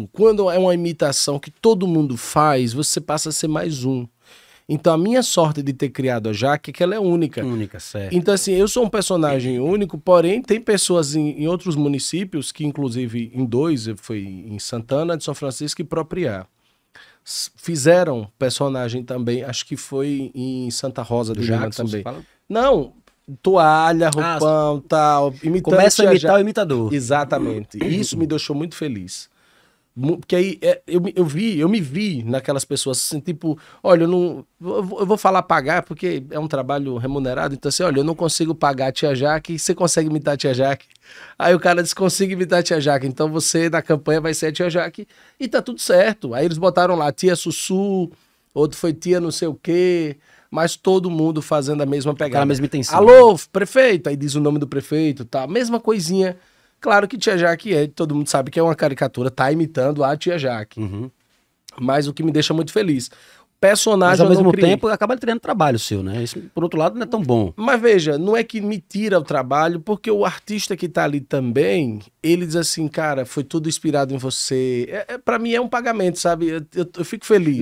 muito, quando é uma imitação que todo mundo faz, você passa a ser mais um. Então a minha sorte de ter criado a Jaque é que ela é única. Única, certo. Então assim, eu sou um personagem único, porém tem pessoas em, em outros municípios, que inclusive em dois, foi em Santana de São Francisco e Propriá. Fizeram personagem também, acho que foi em Santa Rosa do, do também. Não, toalha, ah, roupão, ah, tal, Começa a imitar o imitador. Exatamente. Isso me deixou muito feliz. Porque aí é, eu, eu vi, eu me vi naquelas pessoas assim, tipo, olha, eu não. Eu vou, falar pagar, porque é um trabalho remunerado, então assim, olha, eu não consigo pagar a tia Jaque, você consegue imitar a tia Jaque? Aí o cara disse, consigo imitar a tia Jaque, então você na campanha vai ser a tia Jaque, e tá tudo certo. Aí eles botaram lá, tia Sussu, outro foi tia não sei o quê, mas todo mundo fazendo a mesma pegada. A mesma intenção. Alô, prefeito, aí diz o nome do prefeito, tá? Mesma coisinha. Claro que Tia Jaque é, todo mundo sabe que é uma caricatura, tá imitando a Tia Jaque. Uhum. Mas o que me deixa muito feliz. Personagem. Mas ao mesmo tempo acaba tirando trabalho seu, né? Isso, por outro lado, não é tão bom. Mas veja, não é que me tira o trabalho, porque o artista que tá ali também, ele diz assim, cara, foi tudo inspirado em você. É, é para mim é um pagamento, sabe? Eu, eu, eu fico feliz. Não.